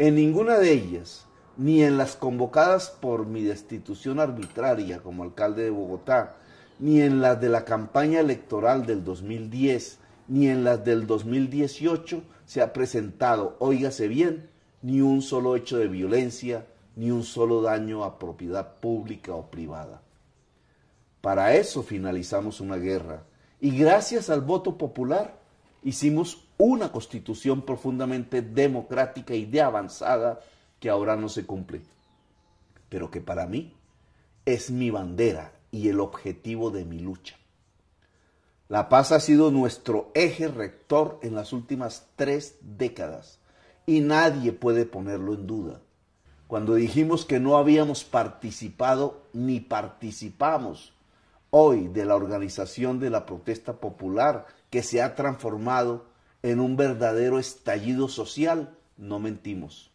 En ninguna de ellas, ni en las convocadas por mi destitución arbitraria como alcalde de Bogotá, ni en las de la campaña electoral del 2010, ni en las del 2018 se ha presentado, óigase bien, ni un solo hecho de violencia, ni un solo daño a propiedad pública o privada. Para eso finalizamos una guerra, y gracias al voto popular hicimos una constitución profundamente democrática y de avanzada que ahora no se cumple, pero que para mí es mi bandera y el objetivo de mi lucha. La paz ha sido nuestro eje rector en las últimas tres décadas y nadie puede ponerlo en duda. Cuando dijimos que no habíamos participado ni participamos hoy de la organización de la protesta popular que se ha transformado en un verdadero estallido social, no mentimos.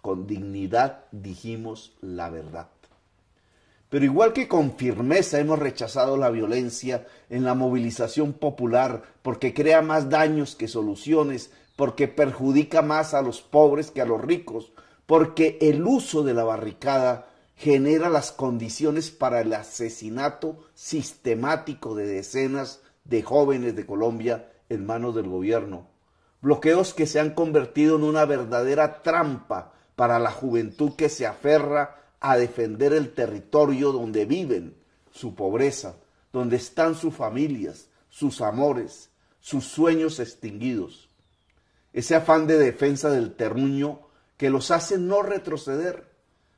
Con dignidad dijimos la verdad. Pero igual que con firmeza hemos rechazado la violencia en la movilización popular porque crea más daños que soluciones, porque perjudica más a los pobres que a los ricos, porque el uso de la barricada genera las condiciones para el asesinato sistemático de decenas de jóvenes de Colombia en manos del gobierno. Bloqueos que se han convertido en una verdadera trampa para la juventud que se aferra a defender el territorio donde viven, su pobreza, donde están sus familias, sus amores, sus sueños extinguidos. Ese afán de defensa del terruño que los hace no retroceder,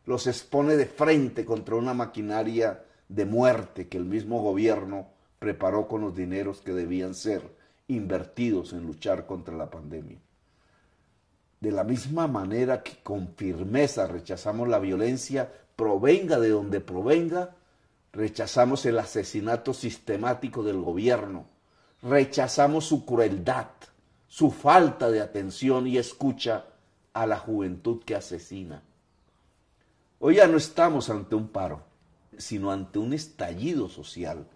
los expone de frente contra una maquinaria de muerte que el mismo gobierno preparó con los dineros que debían ser invertidos en luchar contra la pandemia. De la misma manera que con firmeza rechazamos la violencia, provenga de donde provenga, rechazamos el asesinato sistemático del gobierno, rechazamos su crueldad, su falta de atención y escucha a la juventud que asesina. Hoy ya no estamos ante un paro, sino ante un estallido social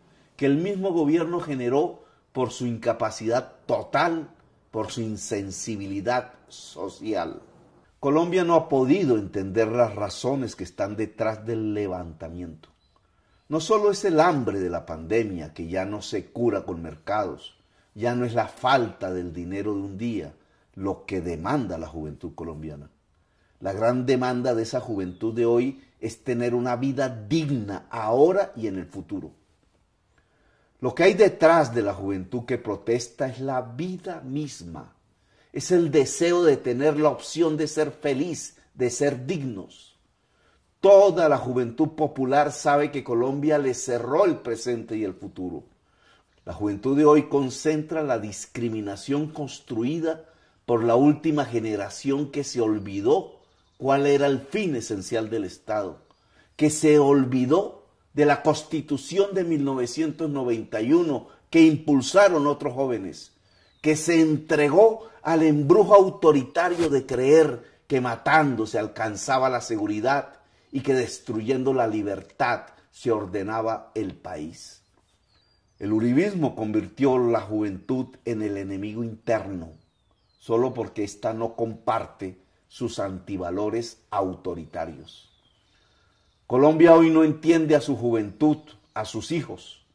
que el mismo gobierno generó por su incapacidad total, por su insensibilidad social. Colombia no ha podido entender las razones que están detrás del levantamiento. No solo es el hambre de la pandemia que ya no se cura con mercados, ya no es la falta del dinero de un día lo que demanda la juventud colombiana. La gran demanda de esa juventud de hoy es tener una vida digna ahora y en el futuro. Lo que hay detrás de la juventud que protesta es la vida misma. Es el deseo de tener la opción de ser feliz, de ser dignos. Toda la juventud popular sabe que Colombia le cerró el presente y el futuro. La juventud de hoy concentra la discriminación construida por la última generación que se olvidó cuál era el fin esencial del Estado, que se olvidó de la constitución de 1991 que impulsaron otros jóvenes, que se entregó al embrujo autoritario de creer que matando se alcanzaba la seguridad y que destruyendo la libertad se ordenaba el país. El uribismo convirtió la juventud en el enemigo interno, solo porque ésta no comparte sus antivalores autoritarios. Colombia hoy no entiende a su juventud, a sus hijos.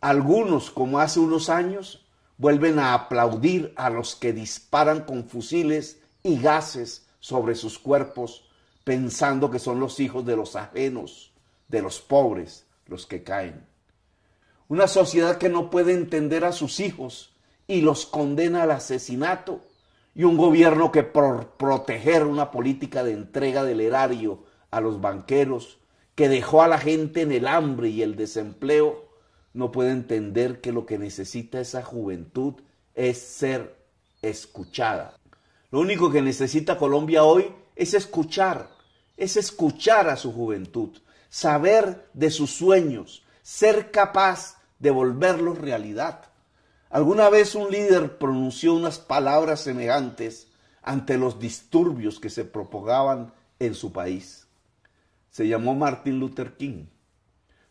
Algunos, como hace unos años, vuelven a aplaudir a los que disparan con fusiles y gases sobre sus cuerpos, pensando que son los hijos de los ajenos, de los pobres, los que caen. Una sociedad que no puede entender a sus hijos y los condena al asesinato, y un gobierno que por proteger una política de entrega del erario a los banqueros que dejó a la gente en el hambre y el desempleo, no puede entender que lo que necesita esa juventud es ser escuchada. Lo único que necesita Colombia hoy es escuchar, es escuchar a su juventud, saber de sus sueños, ser capaz de volverlos realidad. Alguna vez un líder pronunció unas palabras semejantes ante los disturbios que se propagaban en su país se llamó Martin Luther King.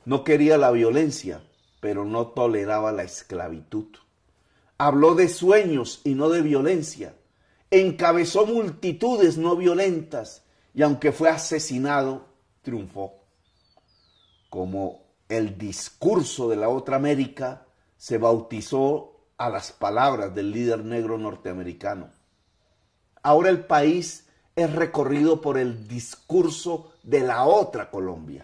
No quería la violencia, pero no toleraba la esclavitud. Habló de sueños y no de violencia. Encabezó multitudes no violentas y aunque fue asesinado, triunfó. Como el discurso de la otra América, se bautizó a las palabras del líder negro norteamericano. Ahora el país es recorrido por el discurso de la otra Colombia.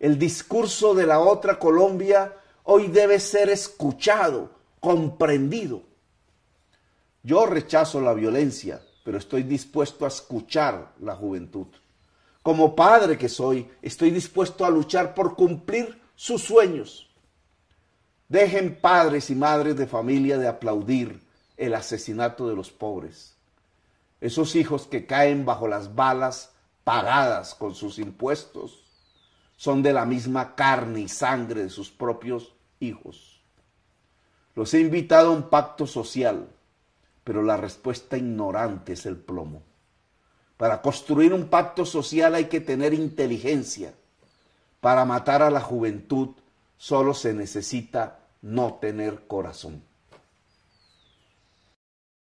El discurso de la otra Colombia hoy debe ser escuchado, comprendido. Yo rechazo la violencia, pero estoy dispuesto a escuchar la juventud. Como padre que soy, estoy dispuesto a luchar por cumplir sus sueños. Dejen padres y madres de familia de aplaudir el asesinato de los pobres esos hijos que caen bajo las balas pagadas con sus impuestos, son de la misma carne y sangre de sus propios hijos. Los he invitado a un pacto social, pero la respuesta ignorante es el plomo. Para construir un pacto social hay que tener inteligencia. Para matar a la juventud solo se necesita no tener corazón.